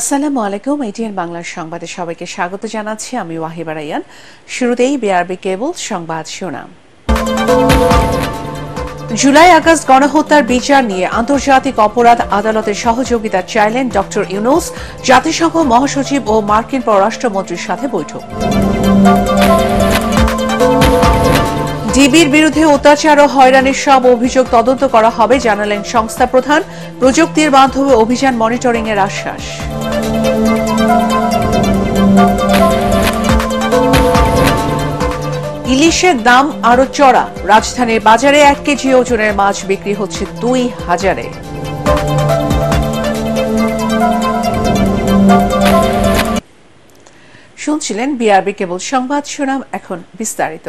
আসসালামু আলাইকুম এটিএন বাংলার সংবাদে সবাইকে স্বাগত জানাচ্ছি আমি ওয়াহিবা রায়ান শুরুতেই বিআরবি কেবল সংবাদ শোনা জুলাই আগস্ট গণহত্যার বিচার নিয়ে আন্তর্জাতিক অপরাধ আদালতের সহযোগিতা চাইলেন ড ইউনুস জাতিসংঘ মহাসচিব ও মার্কিন পররাষ্ট্রমন্ত্রীর সাথে বৈঠক ডিবির বিরুদ্ধে অত্যাচার ও হয়রানির সব অভিযোগ তদন্ত করা হবে জানালেন সংস্থা প্রধান প্রযুক্তির মাধ্যমে অভিযান মনিটরিং এর আশ্বাস ইলিশের দাম আরো চড়া রাজধানীর বাজারে এক কেজি ওজনের মাছ বিক্রি হচ্ছে দুই হাজারে শুনছিলেন বিআরবি কেবল সংবাদ শোনাম এখন বিস্তারিত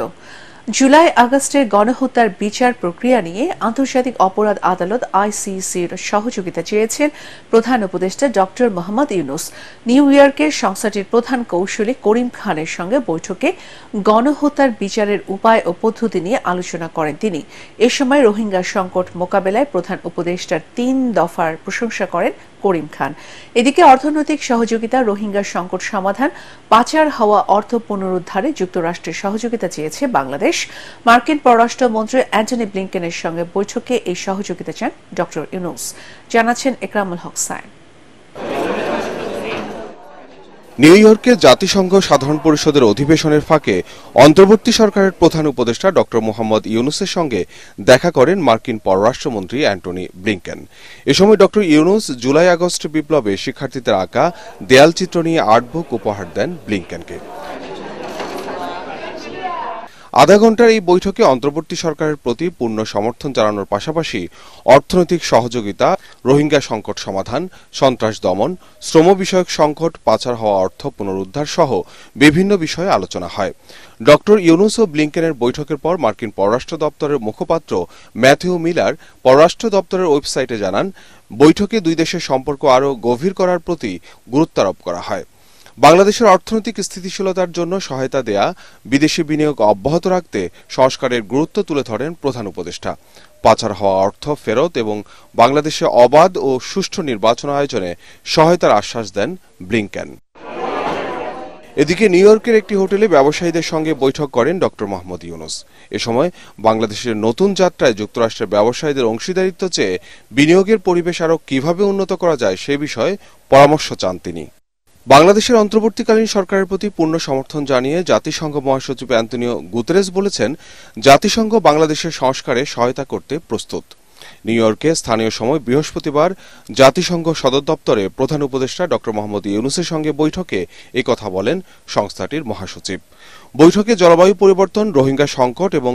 জুলাই আগস্টে গণহত্যার বিচার প্রক্রিয়া নিয়ে আন্তর্জাতিক অপরাধ আদালত আইসিসির সহযোগিতা চেয়েছেন প্রধান উপদেষ্টা ড মোহাম্মদ ইউনুস নিউ ইয়র্কের সংস্থাটির প্রধান কৌশলী করিম খানের সঙ্গে বৈঠকে গণহত্যার বিচারের উপায় ও পদ্ধতি নিয়ে আলোচনা করেন তিনি এ সময় রোহিঙ্গা সংকট মোকাবেলায় প্রধান উপদেষ্টার তিন দফার প্রশংসা করেন করিম খান এদিকে অর্থনৈতিক সহযোগিতা রোহিঙ্গা সংকট সমাধান পাচার হওয়া অর্থ পুনরুদ্ধারে যুক্তরাষ্ট্রের সহযোগিতা চেয়েছে বাংলাদেশ মার্কিন পররাষ্ট্র মন্ত্রী অ্যান্টনি ব্লিংকেনের সঙ্গে বৈঠকে এই সহযোগিতা চান ড ইউনুস জানাচ্ছেন একরামুল হক সাইন নিউ ইয়র্কে জাতিসংঘ সাধারণ পরিষদের অধিবেশনের ফাঁকে অন্তর্বর্তী সরকারের প্রধান উপদেষ্টা ড মোহাম্মদ ইউনুসের সঙ্গে দেখা করেন মার্কিন পররাষ্ট্রমন্ত্রী অ্যান্টনি ব্লিংকেন এ সময় ড ইউনুস জুলাই আগস্ট বিপ্লবে শিক্ষার্থীদের আঁকা দেয়ালচিত্র নিয়ে আর্ট বুক উপহার দেন ব্লিংকেনকে আধা ঘন্টার এই বৈঠকে অন্তর্বর্তী সরকারের প্রতি পূর্ণ সমর্থন জানানোর পাশাপাশি অর্থনৈতিক সহযোগিতা রোহিঙ্গা সংকট সমাধান সন্ত্রাস দমন শ্রম বিষয়ক সংকট পাচার হওয়া অর্থ পুনরুদ্ধার সহ বিভিন্ন বিষয়ে আলোচনা হয় ড ইউনুস ও ব্লিংকেনের বৈঠকের পর মার্কিন পররাষ্ট্র দপ্তরের মুখপাত্র ম্যাথিউ মিলার পররাষ্ট্র দপ্তরের ওয়েবসাইটে জানান বৈঠকে দুই দেশের সম্পর্ক আরও গভীর করার প্রতি গুরুত্বারোপ করা হয় বাংলাদেশের অর্থনৈতিক স্থিতিশীলতার জন্য সহায়তা দেয়া বিদেশি বিনিয়োগ অব্যাহত রাখতে সংস্কারের গুরুত্ব তুলে ধরেন প্রধান উপদেষ্টা পাচার হওয়া অর্থ ফেরত এবং বাংলাদেশে অবাধ ও সুষ্ঠু নির্বাচন আয়োজনে সহায়তার আশ্বাস দেন ব্লিংকেন এদিকে নিউ ইয়র্কের একটি হোটেলে ব্যবসায়ীদের সঙ্গে বৈঠক করেন ড মোহাম্মদ ইউনুস এ সময় বাংলাদেশের নতুন যাত্রায় যুক্তরাষ্ট্রের ব্যবসায়ীদের অংশীদারিত্ব চেয়ে বিনিয়োগের পরিবেশ আরও কিভাবে উন্নত করা যায় সে বিষয়ে পরামর্শ চান তিনি বাংলাদেশের অন্তর্বর্তীকালীন সরকারের প্রতি পূর্ণ সমর্থন জানিয়ে জাতিসংঘ মহাসচিব অ্যান্তনিও গুতেরেস বলেছেন জাতিসংঘ বাংলাদেশের সংস্কারে সহায়তা করতে প্রস্তুত নিউ ইয়র্কে স্থানীয় সময় বৃহস্পতিবার জাতিসংঘ সদর দপ্তরে প্রধান উপদেষ্টা ড মোহাম্মদ ইউনুসের সঙ্গে বৈঠকে কথা বলেন সংস্থাটির মহাসচিব বৈঠকে জলবায়ু পরিবর্তন রোহিঙ্গা সংকট এবং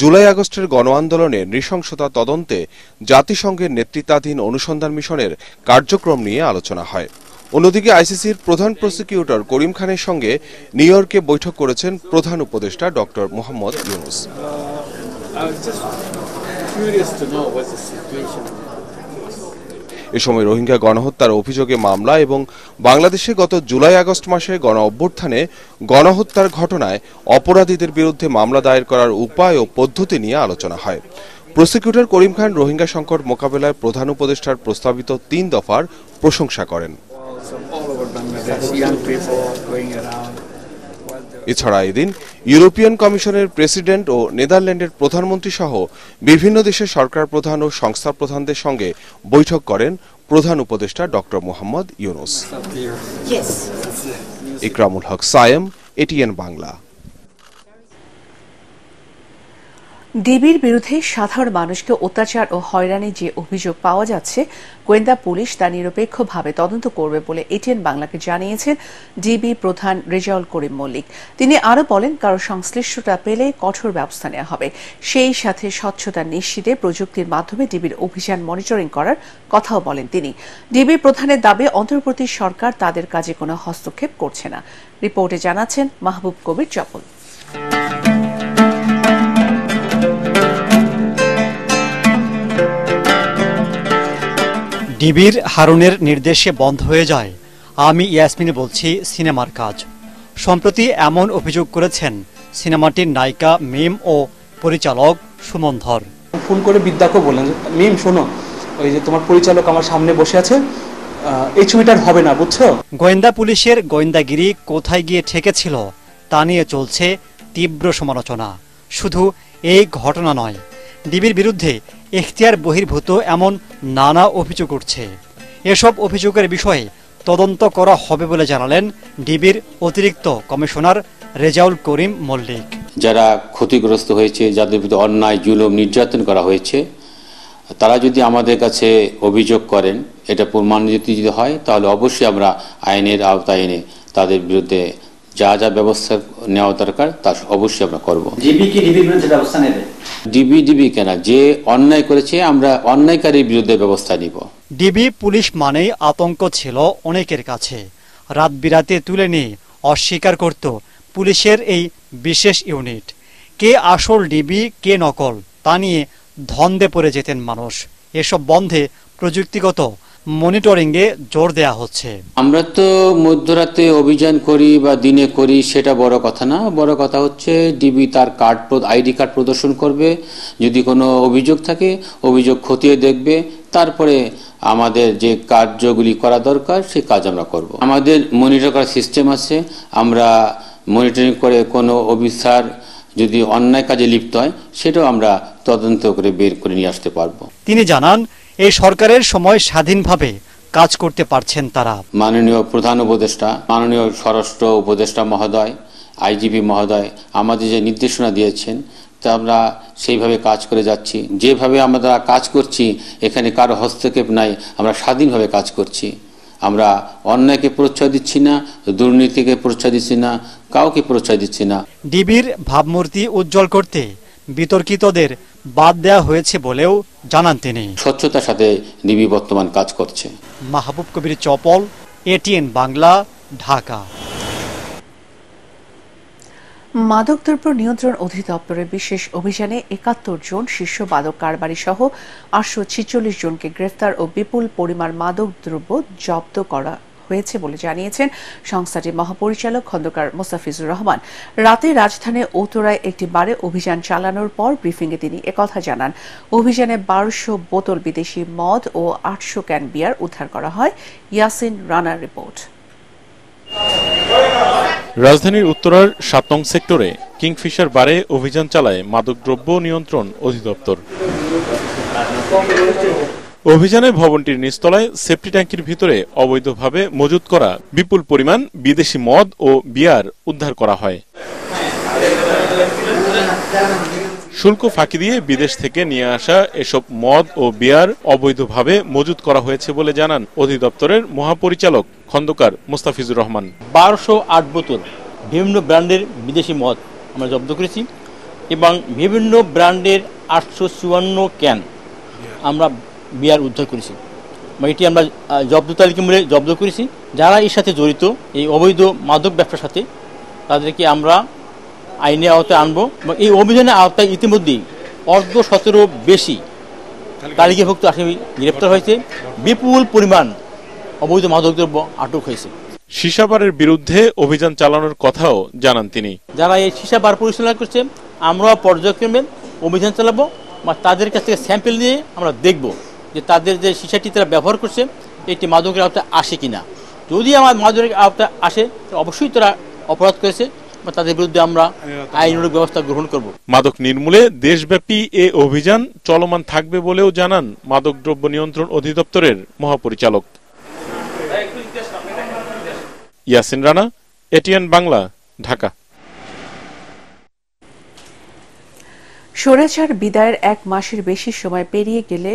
জুলাই আগস্টের গণ আন্দোলনে নৃশংসতা তদন্তে জাতিসংঘের নেতৃত্বাধীন অনুসন্ধান মিশনের কার্যক্রম নিয়ে আলোচনা হয় অন্যদিকে আইসিসির প্রধান প্রসিকিউটর করিম খানের সঙ্গে নিউ ইয়র্কে বৈঠক করেছেন প্রধান উপদেষ্টা ডক্টর মোহাম্মদ ইউনুস এ সময় রোহিঙ্গা গণহত্যার অভিযোগে মামলা এবং বাংলাদেশে গত জুলাই আগস্ট মাসে গণ অভ্যুত্থানে গণহত্যার ঘটনায় অপরাধীদের বিরুদ্ধে মামলা দায়ের করার উপায় ও পদ্ধতি নিয়ে আলোচনা হয় প্রসিকিউটর করিম খান রোহিঙ্গা সংকট মোকাবেলায় প্রধান উপদেষ্টার প্রস্তাবিত তিন দফার প্রশংসা করেন এছাড়া এদিন ইউরোপিয়ান কমিশনের প্রেসিডেন্ট ও নেদারল্যান্ডের প্রধানমন্ত্রী সহ বিভিন্ন দেশের সরকার প্রধান ও সংস্থা প্রধানদের সঙ্গে বৈঠক করেন প্রধান উপদেষ্টা ডক্টর মোহাম্মদ ইউনুস ইকরামুল হক সায়েম এটিএন বাংলা ডিবির বিরুদ্ধে সাধারণ মানুষকে অত্যাচার ও হয়রানি যে অভিযোগ পাওয়া যাচ্ছে গোয়েন্দা পুলিশ তা নিরপেক্ষভাবে তদন্ত করবে বলে এটিএন বাংলাকে জানিয়েছেন ডিবি প্রধান রেজাউল করিম মল্লিক তিনি আরও বলেন কারো সংশ্লিষ্টতা পেলে কঠোর ব্যবস্থা নেওয়া হবে সেই সাথে স্বচ্ছতা নিশ্চিতে প্রযুক্তির মাধ্যমে ডিবির অভিযান মনিটরিং করার কথাও বলেন তিনি ডিবি প্রধানের দাবি অন্তর্বর্তী সরকার তাদের কাজে কোনো হস্তক্ষেপ করছে না রিপোর্টে জানাচ্ছেন মাহবুব কবির চপল Thank you. ডিবির হারুনের নির্দেশে বন্ধ হয়ে যায় আমি ইয়াসমিন বলছি সিনেমার কাজ সম্প্রতি এমন অভিযোগ করেছেন সিনেমাটির নায়িকা মিম ও পরিচালক সুমন ধর ফোন করে বিদ্যাকে বললেন মিম শোনো ওই যে তোমার পরিচালক আমার সামনে বসে আছে এই ছবিটার হবে না বুঝছো গোয়েন্দা পুলিশের গোয়েন্দাগিরি কোথায় গিয়ে ঠেকেছিল তা নিয়ে চলছে তীব্র সমালোচনা শুধু এই ঘটনা নয় ডিবির বিরুদ্ধে এখতিয়ার বহির্ভূত এমন নানা অভিযোগ উঠছে এসব অভিযোগের বিষয়ে তদন্ত করা হবে বলে জানালেন ডিবির অতিরিক্ত কমিশনার রেজাউল করিম মল্লিক যারা ক্ষতিগ্রস্ত হয়েছে যাদের বিরুদ্ধে অন্যায় জুলুম নির্যাতন করা হয়েছে তারা যদি আমাদের কাছে অভিযোগ করেন এটা প্রমাণিত যদি হয় তাহলে অবশ্যই আমরা আইনের আওতায় এনে তাদের বিরুদ্ধে যা যা ব্যবস্থা নেওয়া দরকার তা অবশ্যই আমরা করবো কি বিরুদ্ধে ব্যবস্থা নেবে ডিবি ডিবি কেনা যে অন্যায় করেছে আমরা অন্যায়কারীর বিরুদ্ধে ব্যবস্থা নিব ডিবি পুলিশ মানেই আতঙ্ক ছিল অনেকের কাছে রাত বিরাতে তুলে নিয়ে অস্বীকার করত পুলিশের এই বিশেষ ইউনিট কে আসল ডিবি কে নকল তা নিয়ে ধন্দে পড়ে যেতেন মানুষ এসব বন্ধে প্রযুক্তিগত মনিটরিংয়ে জোর দেয়া হচ্ছে আমরা তো মধ্যরাতে অভিযান করি বা দিনে করি সেটা বড় কথা না বড় কথা হচ্ছে ডিবি তার কার্ড আইডি কার্ড প্রদর্শন করবে যদি কোনো অভিযোগ থাকে অভিযোগ খতিয়ে দেখবে তারপরে আমাদের যে কার্যগুলি করা দরকার সেই কাজ আমরা করব। আমাদের মনিটর করার সিস্টেম আছে আমরা মনিটরিং করে কোনো অফিসার যদি অন্যায় কাজে লিপ্ত হয় সেটাও আমরা তদন্ত করে বের করে নিয়ে আসতে পারবো তিনি জানান এই সরকারের সময় স্বাধীনভাবে কাজ করতে পারছেন তারা মাননীয় প্রধান উপদেষ্টা মাননীয় স্বরাষ্ট্র উপদেষ্টা মহোদয় আইজিপি মহোদয় আমাদের যে নির্দেশনা দিয়েছেন তা আমরা সেইভাবে কাজ করে যাচ্ছি যেভাবে আমরা কাজ করছি এখানে কারো হস্তক্ষেপ নাই আমরা স্বাধীনভাবে কাজ করছি আমরা অন্যায়কে প্রশ্রয় দিচ্ছি না দুর্নীতিকে প্রশ্রয় দিচ্ছি না কাউকে প্রশ্রয় দিচ্ছি না ডিবির ভাবমূর্তি উজ্জ্বল করতে বিতর্কিতদের বাদ দেয়া হয়েছে বলেও জানান তিনি স্বচ্ছতার সাথে ডিবি বর্তমান কাজ করছে মাহবুব কবির চপল এটিএন বাংলা ঢাকা মাদকদ্রব্য নিয়ন্ত্রণ অধিদপ্তরের বিশেষ অভিযানে একাত্তর জন শীর্ষ মাদক কারবারি সহ আটশো ছিচল্লিশ জনকে গ্রেফতার ও বিপুল পরিমাণ মাদকদ্রব্য জব্দ করা হয়েছে বলে জানিয়েছেন সংস্থাটির মহাপরিচালক খন্দকার মোস্তাফিজুর রহমান রাতে রাজধানী ওতরায় একটি বারে অভিযান চালানোর পর ব্রিফিংয়ে তিনি একথা জানান অভিযানে বারোশো বোতল বিদেশি মদ ও আটশো ক্যান বিয়ার উদ্ধার করা হয় ইয়াসিন রানার রিপোর্ট রাজধানীর উত্তরার সাতং সেক্টরে কিংফিশার বারে অভিযান চালায় মাদকদ্রব্য নিয়ন্ত্রণ অধিদপ্তর অভিযানে ভবনটির নিচতলায় সেফটি ট্যাঙ্কির ভিতরে অবৈধভাবে মজুত করা বিপুল পরিমাণ বিদেশি মদ ও বিয়ার উদ্ধার করা হয় শুল্ক ফাঁকি দিয়ে বিদেশ থেকে নিয়ে আসা এসব মদ ও বিয়ার অবৈধভাবে মজুত করা হয়েছে বলে জানান অধিদপ্তরের মহাপরিচালক খন্দকার মোস্তাফিজুর রহমান বারোশো আট বোতল বিভিন্ন ব্র্যান্ডের বিদেশি মদ আমরা জব্দ করেছি এবং বিভিন্ন ব্র্যান্ডের আটশো চুয়ান্ন ক্যান আমরা বিয়ার উদ্ধার করেছি এটি আমরা জব্দ তালিকা মূলে জব্দ করেছি যারা এর সাথে জড়িত এই অবৈধ মাদক ব্যবসার সাথে তাদেরকে আমরা আইনের আওতায় আনবো এবং এই অভিযানের আওতায় ইতিমধ্যেই অর্ধ সতেরো বেশি তালিকাভুক্ত আসামি গ্রেপ্তার হয়েছে বিপুল পরিমাণ অবৈধ মাদকদ্রব্য আটক হয়েছে সিসাবারের বিরুদ্ধে অভিযান চালানোর কথাও জানান তিনি যারা এই সিসাবার পরিচালনা করছে আমরা পর্যায়ক্রমে অভিযান চালাবো বা তাদের কাছ থেকে স্যাম্পেল নিয়ে আমরা দেখবো যে তাদের যে সিসাটি তারা ব্যবহার করছে এটি মাদকের আওতায় আসে কি না যদি আমার মাদকের আওতায় আসে অবশ্যই তারা অপরাধ করেছে বা তাদের বিরুদ্ধে আমরা আইনানুগ ব্যবস্থা গ্রহণ করব মাদক নির্মূলে দেশব্যাপী এ অভিযান চলমান থাকবে বলেও জানান মাদকদ্রব্য নিয়ন্ত্রণ অধিদপ্তরের মহাপরিচালক ইয়াসিন রানা এটিএন বাংলা ঢাকা স্বৈরাচার বিদায়ের এক মাসের বেশি সময় পেরিয়ে গেলে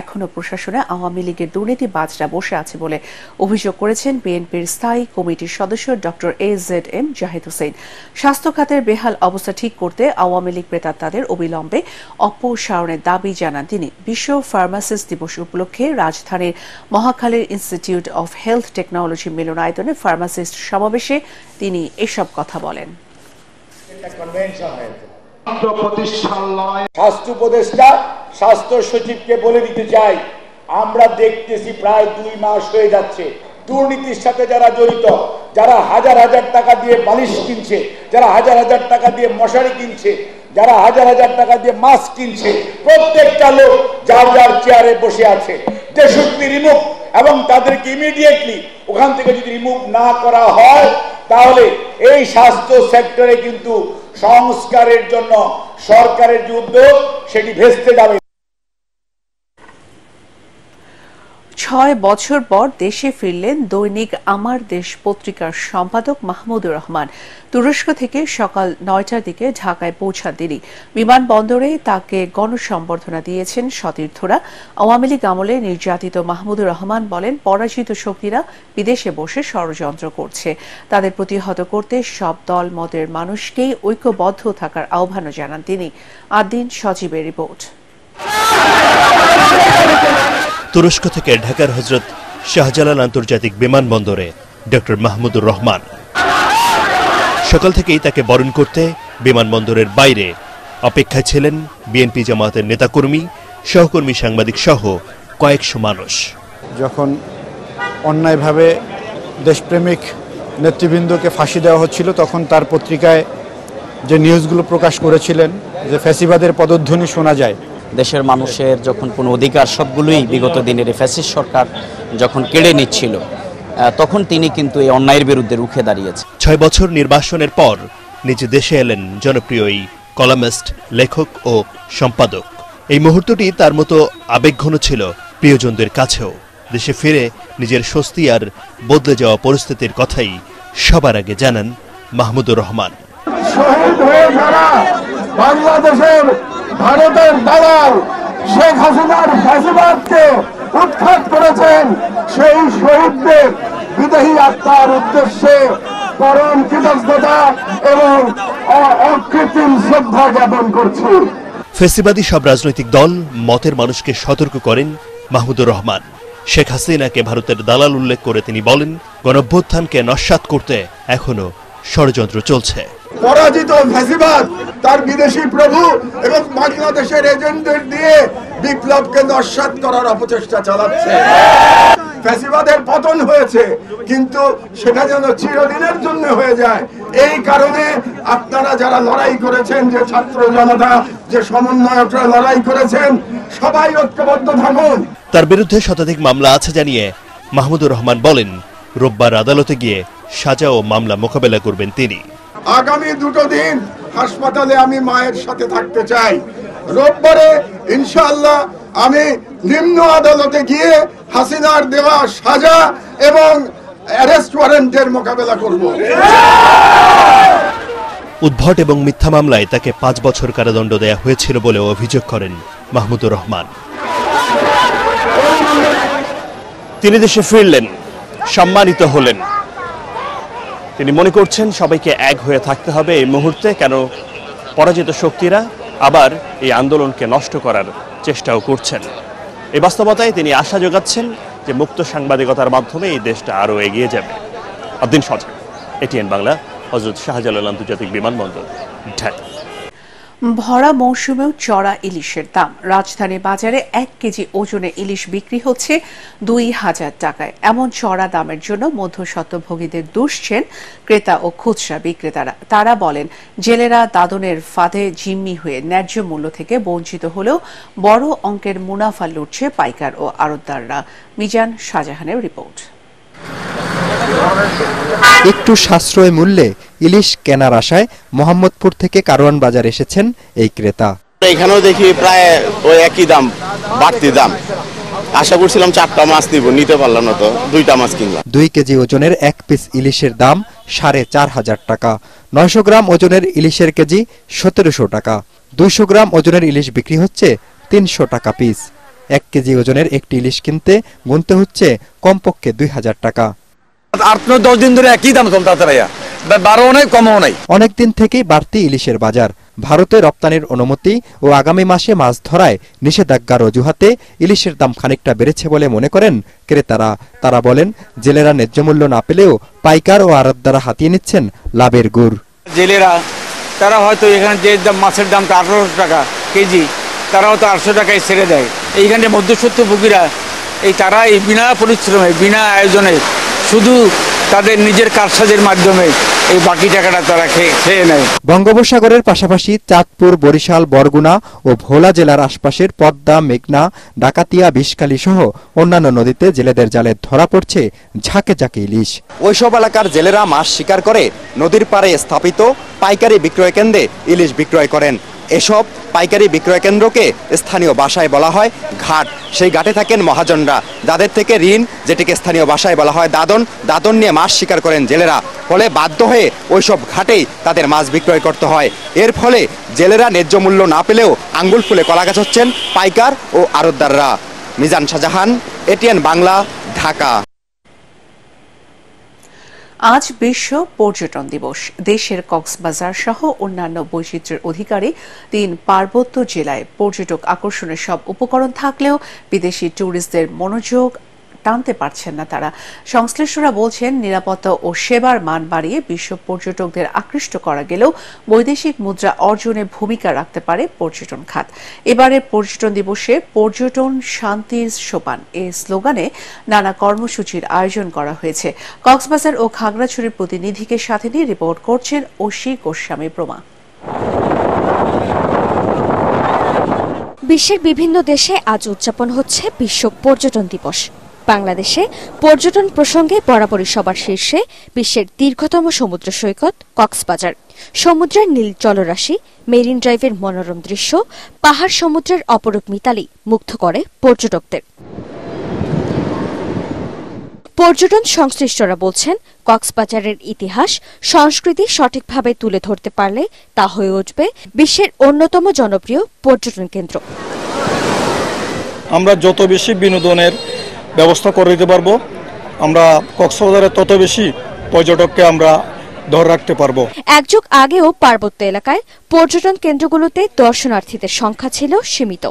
এখনও প্রশাসনে আওয়ামী লীগের দুর্নীতি বাজরা বসে আছে বলে অভিযোগ করেছেন বিএনপির স্থায়ী কমিটির সদস্য doctor A Z M Zahed Hossain স্বাস্থ্য খাতের বেহাল অবস্থা ঠিক করতে আওয়ামী লীগ তাদের অবিলম্বে অপসারণের দাবি জানান তিনি বিশ্ব ফার্মাসিস্ট দিবস উপলক্ষে রাজধানীর মহাখালীর ইনস্টিটিউট অফ হেলথ টেকনোলজি মিলনায়তনে ফার্মাসিস্ট সমাবেশে তিনি এসব কথা বলেন কনভেনশন হয়েছে স্বাস্থ্য উপদেষ্টা স্বাস্থ্য সচিবকে বলে দিতে চাই আমরা দেখতেছি প্রায় দুই মাস হয়ে যাচ্ছে দুর্নীতির সাথে যারা জড়িত যারা হাজার হাজার টাকা দিয়ে বালিশ কিনছে যারা হাজার হাজার টাকা দিয়ে মশারি কিনছে যারা হাজার হাজার টাকা দিয়ে মাছ কিনছে প্রত্যেকটা লোক যার যার চেয়ারে বসে আছে যে রিমুভ এবং তাদেরকে ইমিডিয়েটলি ওখান থেকে যদি রিমুভ না করা হয় তাহলে এই স্বাস্থ্য সেক্টরে কিন্তু সংস্কারের জন্য সরকারের যে উদ্যোগ সেটি ভেস্তে যাবে ছয় বছর পর দেশে ফিরলেন দৈনিক আমার দেশ পত্রিকার সম্পাদক মাহমুদুর রহমান তুরস্ক থেকে সকাল নয়টার দিকে ঢাকায় পৌঁছান তিনি বিমানবন্দরে তাকে গণসম্বর্ধনা দিয়েছেন সতীর্থরা আওয়ামী লীগ আমলে নির্যাতিত মাহমুদুর রহমান বলেন পরাজিত শক্তিরা বিদেশে বসে ষড়যন্ত্র করছে তাদের প্রতিহত করতে সব দল মতের মানুষকেই ঐক্যবদ্ধ থাকার আহ্বানও জানান তিনি আদিন সচিবের রিপোর্ট তুরস্ক থেকে ঢাকার হজরত শাহজালাল আন্তর্জাতিক বিমানবন্দরে ডক্টর মাহমুদুর রহমান সকাল থেকেই তাকে বরণ করতে বিমানবন্দরের বাইরে অপেক্ষায় ছিলেন বিএনপি জামাতের নেতাকর্মী সহকর্মী সাংবাদিক সহ কয়েকশো মানুষ যখন অন্যায়ভাবে দেশপ্রেমিক নেতৃবৃন্দকে ফাঁসি দেওয়া হচ্ছিল তখন তার পত্রিকায় যে নিউজগুলো প্রকাশ করেছিলেন যে ফ্যাসিবাদের পদধ্বনি শোনা যায় দেশের মানুষের যখন কোনো অধিকার সবগুলোই বিগত দিনের এই সরকার যখন কেড়ে নিচ্ছিল তখন তিনি কিন্তু এই অন্যায়ের বিরুদ্ধে রুখে দাঁড়িয়েছে ছয় বছর নির্বাসনের পর নিজ দেশে এলেন জনপ্রিয় এই কলামিস্ট লেখক ও সম্পাদক এই মুহূর্তটি তার মতো আবেগঘন ছিল প্রিয়জনদের কাছেও দেশে ফিরে নিজের স্বস্তি আর বদলে যাওয়া পরিস্থিতির কথাই সবার আগে জানান মাহমুদুর রহমান বাংলাদেশের ভারতের দালাল শেখ হাসিনার ফাঁসিবাদকে উৎখাত করেছেন সেই শহীদদের বিদেহী আত্মার উদ্দেশ্যে পরম কৃতজ্ঞতা এবং অকৃত্রিম শ্রদ্ধা জ্ঞাপন করছি ফেসিবাদী সব রাজনৈতিক দল মতের মানুষকে সতর্ক করেন মাহমুদুর রহমান শেখ হাসিনাকে ভারতের দালাল উল্লেখ করে তিনি বলেন গণভ্যুত্থানকে নস্বাত করতে এখনও ষড়যন্ত্র চলছে পরাজিত ফ্যাসিবাদ তার বিদেশি প্রভু এবং বাংলাদেশের এজেন্টদের দিয়ে বিপ্লবকে নস্বাত করার অপচেষ্টা চালাচ্ছে ফ্যাসিবাদের পতন হয়েছে কিন্তু সেটা যেন চিরদিনের জন্য হয়ে যায় এই কারণে আপনারা যারা লড়াই করেছেন যে ছাত্র জনতা যে সমন্বয়করা লড়াই করেছেন সবাই ঐক্যবদ্ধ থাকুন তার বিরুদ্ধে শতাধিক মামলা আছে জানিয়ে মাহমুদুর রহমান বলেন রোববার আদালতে গিয়ে সাজা ও মামলা মোকাবেলা করবেন তিনি আগামী দুটো দিন হাসপাতালে আমি মায়ের সাথে থাকতে চাই রোববারে ইনশাআল্লাহ আমি নিম্ন আদালতে গিয়ে হাসিনার দেওয়া সাজা এবং অ্যারেস্ট ওয়ারেন্টের মোকাবেলা করব উদ্ভট এবং মিথ্যা মামলায় তাকে পাঁচ বছর কারাদণ্ড দেয়া হয়েছিল বলে অভিযোগ করেন মাহমুদুর রহমান তিনি দেশে ফিরলেন সম্মানিত হলেন তিনি মনে করছেন সবাইকে এক হয়ে থাকতে হবে এই মুহূর্তে কেন পরাজিত শক্তিরা আবার এই আন্দোলনকে নষ্ট করার চেষ্টাও করছেন এই বাস্তবতায় তিনি আশা যোগাচ্ছেন যে মুক্ত সাংবাদিকতার মাধ্যমে এই দেশটা আরও এগিয়ে যাবে অদ্দিন সজাগ এটিএন বাংলা হজরত শাহজালাল আন্তর্জাতিক বিমানবন্দর ঢাকা ভরা মৌসুমেও চড়া ইলিশের দাম রাজধানী বাজারে এক কেজি ওজনে ইলিশ বিক্রি হচ্ছে দুই হাজার টাকায় এমন চড়া দামের জন্য মধ্যস্বত্বভোগীদের দুষছেন ক্রেতা ও খুচরা বিক্রেতারা তারা বলেন জেলেরা দাদনের ফাঁদে জিম্মি হয়ে ন্যায্য মূল্য থেকে বঞ্চিত হলেও বড় অঙ্কের মুনাফা লুটছে পাইকার ও আড়তদাররা মিজান শাহজাহানের রিপোর্ট একটু সাশ্রয় মূল্যে ইলিশ কেনার আশায় মোহাম্মদপুর থেকে কারওয়ান বাজার এসেছেন এই ক্রেতা এখানেও দেখি প্রায় ওই একই দাম বাড়তি দাম আশা করছিলাম চারটা মাছ নিব নিতে পারলাম না তো দুইটা মাছ কিনলাম দুই কেজি ওজনের এক পিস ইলিশের দাম সাড়ে চার হাজার টাকা নয়শো গ্রাম ওজনের ইলিশের কেজি সতেরোশো টাকা দুইশো গ্রাম ওজনের ইলিশ বিক্রি হচ্ছে তিনশো টাকা পিস এক কেজি ওজনের একটি ইলিশ কিনতে গুনতে হচ্ছে কমপক্ষে দুই হাজার টাকা আট নয় দশ দিন ধরে একই দাম আচ্ছা বারো চলতে অনেকদিন থেকেই বাড়তি ইলিশের বাজার ভারতে রপ্তানির অনুমতি ও আগামী মাসে মাছ ধরায় নিষেধাজ্ঞার অজুহাতে ইলিশের দাম খানিকটা বেড়েছে বলে মনে করেন ক্রেতারা তারা বলেন জেলেরা ন্যায্য মূল্য না পেলেও পাইকার ও দ্বারা হাতিয়ে নিচ্ছেন লাভের গুড় জেলেরা তারা হয়তো এখানে যে মাছের দামটা আঠারোশো টাকা কেজি তারাও তো আটশো টাকায় ছেড়ে দেয় এইখানে ভোগীরা এই তারা এই বিনা পরিশ্রমে বিনা আয়োজনে শুধু তাদের নিজের কারসাজের মাধ্যমে এই বাকি টাকাটা তারা খেয়ে নেয় বঙ্গোপসাগরের পাশাপাশি চাঁদপুর বরিশাল বরগুনা ও ভোলা জেলার আশপাশের পদ্মা মেঘনা ডাকাতিয়া বিষকালী সহ অন্যান্য নদীতে জেলেদের জালে ধরা পড়ছে ঝাঁকে ঝাঁকে ইলিশ ওইসব এলাকার জেলেরা মাছ শিকার করে নদীর পাড়ে স্থাপিত পাইকারি বিক্রয় কেন্দ্রে ইলিশ বিক্রয় করেন এসব পাইকারি বিক্রয় কেন্দ্রকে স্থানীয় ভাষায় বলা হয় ঘাট সেই ঘাটে থাকেন মহাজনরা যাদের থেকে ঋণ যেটিকে স্থানীয় ভাষায় বলা হয় দাদন দাদন নিয়ে মাছ শিকার করেন জেলেরা ফলে বাধ্য হয়ে ওইসব ঘাটেই তাদের মাছ বিক্রয় করতে হয় এর ফলে জেলেরা ন্যায্য মূল্য না পেলেও আঙ্গুল ফুলে কলাগাছ হচ্ছেন পাইকার ও আরতদাররা মিজান শাহজাহান এটিএন বাংলা ঢাকা আজ বিশ্ব পর্যটন দিবস দেশের কক্সবাজার সহ অন্যান্য বৈচিত্র্যের অধিকারী তিন পার্বত্য জেলায় পর্যটক আকর্ষণের সব উপকরণ থাকলেও বিদেশি ট্যুরিস্টদের মনোযোগ টানতে পারছেন না তারা সংশ্লিষ্টরা বলছেন নিরাপত্তা ও সেবার মান বাড়িয়ে বিশ্ব পর্যটকদের আকৃষ্ট করা গেলেও বৈদেশিক মুদ্রা অর্জনে ভূমিকা রাখতে পারে পর্যটন খাত এবারে পর্যটন দিবসে পর্যটন শান্তির সোপান এ স্লোগানে নানা কর্মসূচির আয়োজন করা হয়েছে কক্সবাজার ও খাগড়াছড়ির প্রতিনিধিকে সাথে নিয়ে রিপোর্ট করছেন অশী গোস্বামী প্রমা বিশ্বের বিভিন্ন দেশে আজ উদযাপন হচ্ছে বিশ্ব পর্যটন দিবস বাংলাদেশে পর্যটন প্রসঙ্গে বরাবরই সবার শীর্ষে বিশ্বের দীর্ঘতম সমুদ্র সৈকত কক্সবাজার সমুদ্রের নীল জলরাশি মেরিন ড্রাইভের মনোরম দৃশ্য পাহাড় সমুদ্রের অপরূপ মিতালি মুগ্ধ করে পর্যটকদের পর্যটন সংশ্লিষ্টরা বলছেন কক্সবাজারের ইতিহাস সংস্কৃতি সঠিকভাবে তুলে ধরতে পারলে তা হয়ে উঠবে বিশ্বের অন্যতম জনপ্রিয় পর্যটন কেন্দ্র আমরা যত বেশি বিনোদনের ব্যবস্থা করে দিতে পারবো আমরা কক্সবাজারে তত বেশি পর্যটককে আমরা ধরে রাখতে পারবো একযুগ আগেও পার্বত্য এলাকায় পর্যটন কেন্দ্রগুলোতে দর্শনার্থীদের সংখ্যা ছিল সীমিত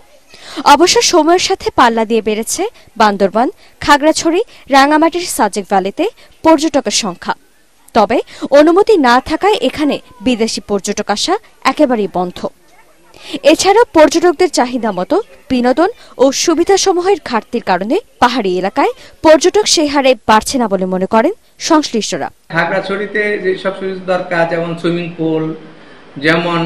অবশ্য সময়ের সাথে পাল্লা দিয়ে বেড়েছে বান্দরবান খাগড়াছড়ি রাঙামাটির সাজেক ভ্যালিতে পর্যটকের সংখ্যা তবে অনুমতি না থাকায় এখানে বিদেশি পর্যটক আসা একেবারেই বন্ধ এছাড়া পর্যটকদের চাহিদা মতো বিনোদন ও সুবিধাসমূহের ঘাটতির কারণে পাহাড়ি এলাকায় পর্যটক সে হারে বাড়ছে না বলে মনে করেন সংশ্লিষ্টরা খাগড়াছড়িতে সব সুবিধা দরকার যেমন সুইমিং পুল যেমন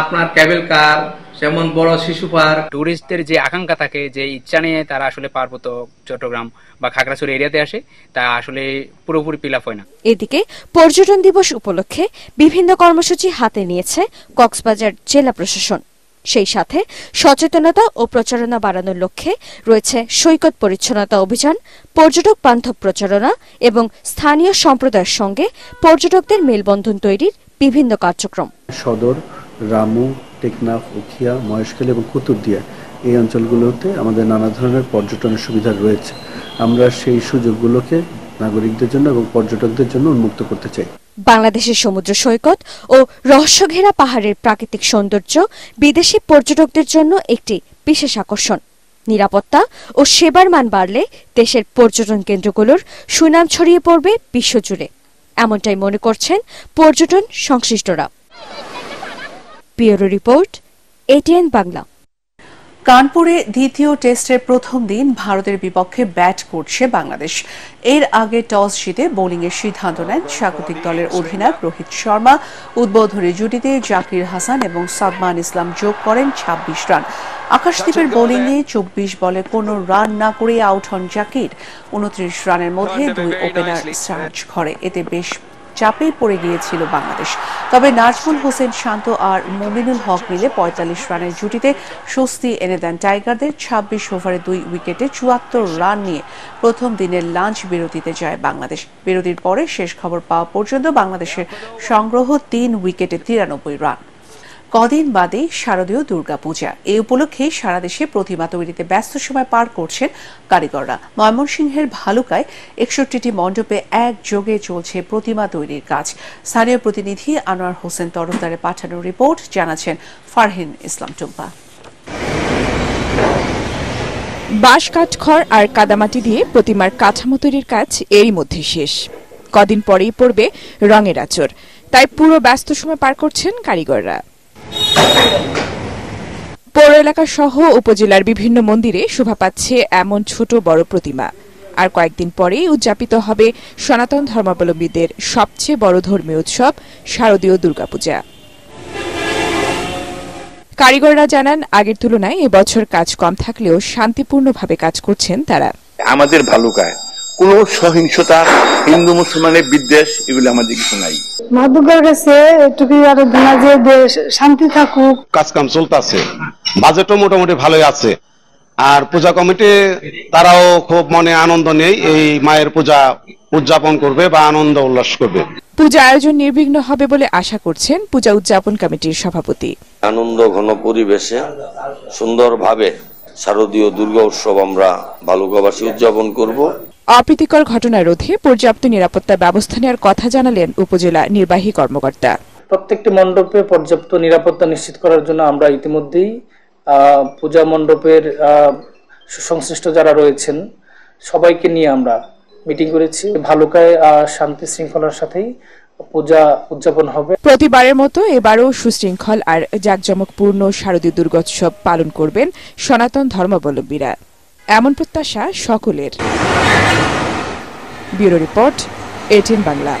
আপনার ক্যাবেল কার যেমন বড় শিশু পার্ক টুরিস্টদের যে আকাঙ্ক্ষা থাকে যে ইচ্ছা নিয়ে তারা আসলে পার্বত্য চট্টগ্রাম বা খাগড়াছড়ি এরিয়াতে আসে তা আসলে পুরোপুরি পিলাপ হয় না এদিকে পর্যটন দিবস উপলক্ষে বিভিন্ন কর্মসূচি হাতে নিয়েছে কক্সবাজার জেলা প্রশাসন সেই সাথে সচেতনতা ও প্রচারণা বাড়ানোর লক্ষ্যে রয়েছে সৈকত পরিচ্ছন্নতা অভিযান পর্যটক বান্ধব প্রচারণা এবং স্থানীয় সম্প্রদায়ের সঙ্গে পর্যটকদের মেলবন্ধন তৈরির বিভিন্ন কার্যক্রম সদর রামু টেকনাফ উখিয়া মহেশখালী এবং কুতুরদিয়া এই অঞ্চলগুলোতে আমাদের নানা ধরনের পর্যটনের সুবিধা রয়েছে আমরা সেই সুযোগগুলোকে নাগরিকদের জন্য এবং পর্যটকদের জন্য উন্মুক্ত করতে চাই বাংলাদেশের সমুদ্র সৈকত ও রহস্যঘেরা পাহাড়ের প্রাকৃতিক সৌন্দর্য বিদেশি পর্যটকদের জন্য একটি বিশেষ আকর্ষণ নিরাপত্তা ও সেবার মান বাড়লে দেশের পর্যটন কেন্দ্রগুলোর সুনাম ছড়িয়ে পড়বে বিশ্বজুড়ে এমনটাই মনে করছেন পর্যটন সংশ্লিষ্টরা ব্যুরো রিপোর্ট এটিএন বাংলা কানপুরে দ্বিতীয় টেস্টের প্রথম দিন ভারতের বিপক্ষে ব্যাট করছে বাংলাদেশ এর আগে টস জিতে বোলিংয়ের সিদ্ধান্ত নেন স্বাগতিক দলের অধিনায়ক রোহিত শর্মা উদ্বোধনী জুটিতে জাকির হাসান এবং সাদমান ইসলাম যোগ করেন ছাব্বিশ রান আকাশদ্বীপের বোলিংয়ে চব্বিশ বলে কোনো রান না করে আউট হন জাকির উনত্রিশ রানের মধ্যে দুই ওপেনার সার্চ ঘরে এতে বেশ চাপেই পড়ে গিয়েছিল বাংলাদেশ তবে নাজমুল হোসেন শান্ত আর মুমিনুল হক মিলে পঁয়তাল্লিশ রানের জুটিতে স্বস্তি এনে দেন টাইগারদের ছাব্বিশ ওভারে দুই উইকেটে চুয়াত্তর রান নিয়ে প্রথম দিনের লাঞ্চ বিরতিতে যায় বাংলাদেশ বিরতির পরে শেষ খবর পাওয়া পর্যন্ত বাংলাদেশের সংগ্রহ তিন উইকেটে তিরানব্বই রান কদিন বাদে শারদীয় দুর্গাপূজা এই উপলক্ষে সারা দেশে প্রতিমা তৈরিতে ব্যস্ত সময় পার করছেন কারিগররা ময়মনসিংহের ভালুকায় একষট্টিটি মণ্ডপে একযোগে চলছে প্রতিমা তৈরির কাজ স্থানীয় প্রতিনিধি আনোয়ার হোসেন তরফদারে পাঠানো রিপোর্ট জানাচ্ছেন ফারহিন ইসলাম টুম্পা বাঁশ কাঠখড় আর কাদামাটি দিয়ে প্রতিমার কাঠামো তৈরির কাজ এরই মধ্যে শেষ কদিন পরেই পড়বে রঙের আচর তাই পুরো ব্যস্ত সময় পার করছেন কারিগররা পৌর এলাকা সহ উপজেলার বিভিন্ন মন্দিরে শোভা পাচ্ছে এমন ছোট বড় প্রতিমা আর কয়েকদিন পরেই উদযাপিত হবে সনাতন ধর্মাবলম্বীদের সবচেয়ে বড় ধর্মীয় উৎসব শারদীয় দুর্গাপূজা কারিগররা জানান আগের তুলনায় এবছর কাজ কম থাকলেও শান্তিপূর্ণভাবে কাজ করছেন তারা আমাদের ভালো কাজ কোন সহিংসতা হিন্দু মুসলমানের বিদ্বেষ এগুলো আমাদের কিছু নাই কাছে যে দেশ শান্তি থাকুক কাজ কাম চলতেছে বাজেটও মোটামুটি ভালোই আছে আর পূজা কমিটি তারাও খুব মনে আনন্দ নেই এই মায়ের পূজা উদযাপন করবে বা আনন্দ উল্লাস করবে পূজা আয়োজন নির্বিঘ্ন হবে বলে আশা করছেন পূজা উদযাপন কমিটির সভাপতি আনন্দ ঘন পরিবেশে সুন্দরভাবে শারদীয় দুর্গা উৎসব আমরা বালুকাবাসী উদযাপন করব অপ্রীতিকর ঘটনা রোধে পর্যাপ্ত নিরাপত্তা ব্যবস্থা নেওয়ার কথা জানালেন উপজেলা নির্বাহী কর্মকর্তা প্রত্যেকটি মণ্ডপে পর্যাপ্ত নিরাপত্তা নিশ্চিত করার জন্য আমরা ইতিমধ্যেই পূজা মণ্ডপের সংশ্লিষ্ট যারা রয়েছেন সবাইকে নিয়ে আমরা মিটিং করেছি ভালুকায় শান্তি শৃঙ্খলার সাথেই পূজা উদযাপন হবে প্রতিবারের মতো এবারও সুশৃঙ্খল আর জাঁকজমকপূর্ণ শারদীয় দুর্গোৎসব পালন করবেন সনাতন ধর্মাবলম্বীরা এমন প্রত্যাশা সকলের ব্যুরো রিপোর্ট এটিন বাংলা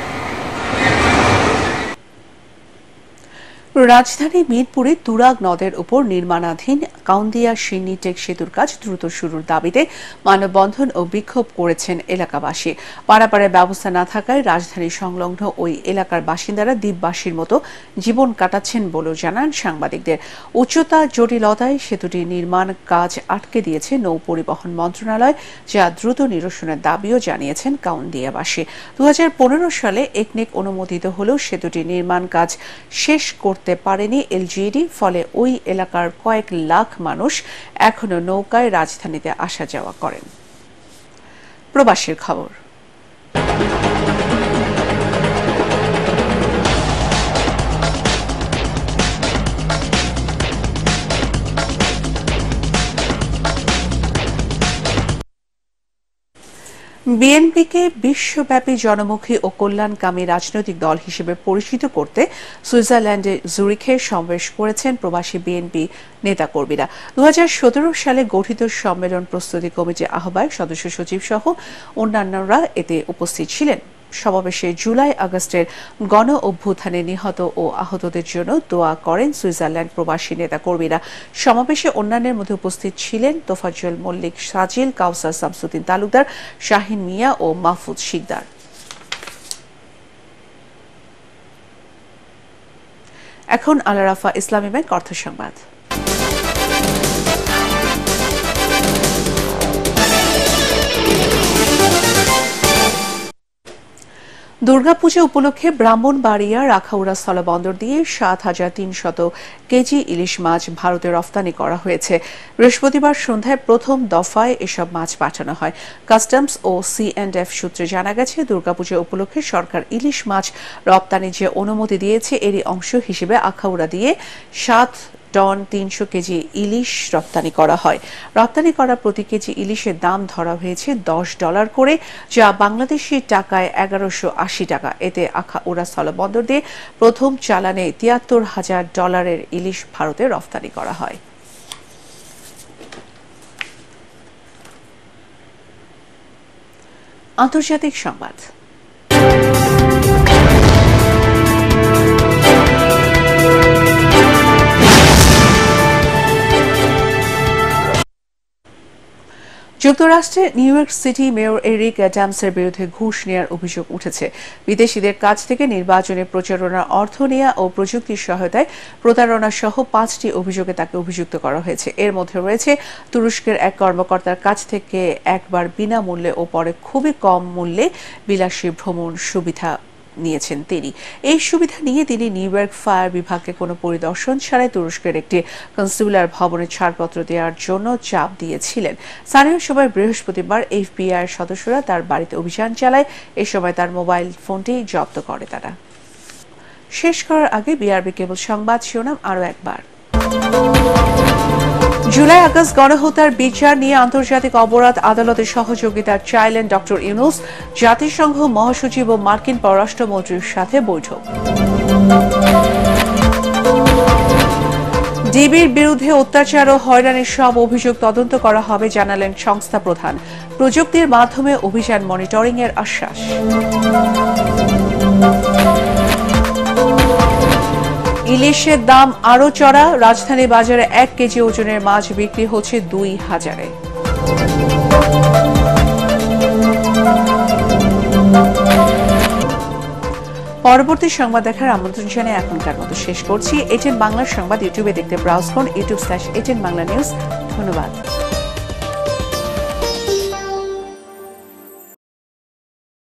রাজধানী মিরপুরে তুরাগ নদের উপর নির্মাণাধীন কাউন্দিয়া সিন্নিটেক সেতুর কাজ দ্রুত শুরুর দাবিতে মানববন্ধন ও বিক্ষোভ করেছেন এলাকাবাসী পারাপারের ব্যবস্থা না থাকায় রাজধানী সংলগ্ন ওই এলাকার বাসিন্দারা দ্বীপবাসীর মতো জীবন কাটাচ্ছেন বলেও জানান সাংবাদিকদের উচ্চতা জটিলতায় সেতুটি নির্মাণ কাজ আটকে দিয়েছে নৌ পরিবহন মন্ত্রণালয় যা দ্রুত নিরসনের দাবিও জানিয়েছেন কাউন্দিয়াবাসী দু সালে একনেক অনুমোদিত হলেও সেতুটি নির্মাণ কাজ শেষ করতে করতে পারেনি এলজিইডি ফলে ওই এলাকার কয়েক লাখ মানুষ এখনও নৌকায় রাজধানীতে আসা যাওয়া করেন প্রবাসীর খবর বিএনপিকে বিশ্বব্যাপী জনমুখী ও কল্যাণকামী রাজনৈতিক দল হিসেবে পরিচিত করতে সুইজারল্যান্ডে জুরিখে সমাবেশ করেছেন প্রবাসী বিএনপি নেতাকর্মীরা দু সালে গঠিত সম্মেলন প্রস্তুতি কমিটির আহ্বায়ক সদস্য সচিব সহ অন্যান্যরা এতে উপস্থিত ছিলেন সমাবেশে জুলাই আগস্টের গণ অভ্যুত্থানে নিহত ও আহতদের জন্য দোয়া করেন সুইজারল্যান্ড প্রবাসী নেতাকর্মীরা সমাবেশে অন্যান্যের মধ্যে উপস্থিত ছিলেন তোফাজুল মল্লিক সাজিল কাউসার শামসুদ্দিন তালুকদার শাহিন মিয়া ও মাহফুজ শিকদার এখন আলারাফা ইসলামী ব্যাংক অর্থ সংবাদ দুর্গাপূজা উপলক্ষে ব্রাহ্মণবাড়িয়া আখাউড়া স্থলবন্দর দিয়ে সাত হাজার তিনশত কেজি ইলিশ মাছ ভারতে রফতানি করা হয়েছে বৃহস্পতিবার সন্ধ্যায় প্রথম দফায় এসব মাছ পাঠানো হয় কাস্টমস ও সিএনএফ সূত্রে জানা গেছে দুর্গাপূজা উপলক্ষে সরকার ইলিশ মাছ রপ্তানির যে অনুমতি দিয়েছে এরই অংশ হিসেবে আখাউড়া দিয়ে সাত টন তিনশো কেজি ইলিশ রপ্তানি করা হয় রপ্তানি করা প্রতি কেজি ইলিশের দাম ধরা হয়েছে দশ ডলার করে যা বাংলাদেশের টাকায় এগারোশো আশি টাকা এতে আখা উড়া স্থলবন্দর দিয়ে প্রথম চালানে তিয়াত্তর হাজার ডলারের ইলিশ ভারতে রপ্তানি করা হয় আন্তর্জাতিক সংবাদ যুক্তরাষ্ট্রে New York City mayor Eric অ্যাডামসের বিরুদ্ধে ঘুষ নেওয়ার অভিযোগ উঠেছে বিদেশিদের কাছ থেকে নির্বাচনে প্রচারণার অর্থ নেওয়া ও প্রযুক্তির সহায়তায় প্রতারণা সহ পাঁচটি অভিযোগে তাকে অভিযুক্ত করা হয়েছে এর মধ্যে রয়েছে তুরস্কের এক কর্মকর্তার কাছ থেকে একবার বিনামূল্যে ও পরে খুবই কম মূল্যে বিলাসী ভ্রমণ সুবিধা নিয়েছেন তিনি এই সুবিধা নিয়ে তিনি নিউ ইয়র্ক ফায়ার বিভাগকে কোনো পরিদর্শন ছাড়াই তুরস্কের একটি কনসুলার ভবনের ছাড়পত্র দেওয়ার জন্য চাপ দিয়েছিলেন স্থানীয় সময় বৃহস্পতিবার এফবিআইয়ের সদস্যরা তার বাড়িতে অভিযান চালায় এ সময় তার মোবাইল ফোনটি জব্দ করে তারা শেষ করার আগে বিআরবি কেবল সংবাদ শিরোনাম আরও একবার জুলাই আগস্ট গণহত্যার বিচার নিয়ে আন্তর্জাতিক অপরাধ আদালতের সহযোগিতা চাইলেন ড ইউনুস জাতিসংঘ মহাসচিব ও মার্কিন পররাষ্ট্রমন্ত্রীর সাথে বৈঠক ডিবির বিরুদ্ধে অত্যাচার ও হয়রানির সব অভিযোগ তদন্ত করা হবে জানালেন সংস্থা প্রধান প্রযুক্তির মাধ্যমে অভিযান মনিটরিং এর আশ্বাস ইলিশের দাম আরও চড়া রাজধানী বাজারে এক কেজি ওজনের মাছ বিক্রি হচ্ছে দুই হাজারে পরবর্তী সংবাদ দেখার আমন্ত্রণ জানিয়ে এখনকার মতো শেষ করছি এটেন বাংলার সংবাদ ইউটিউবে দেখতে ব্রাউজ করুন YouTube slash ATN Bangla news ধন্যবাদ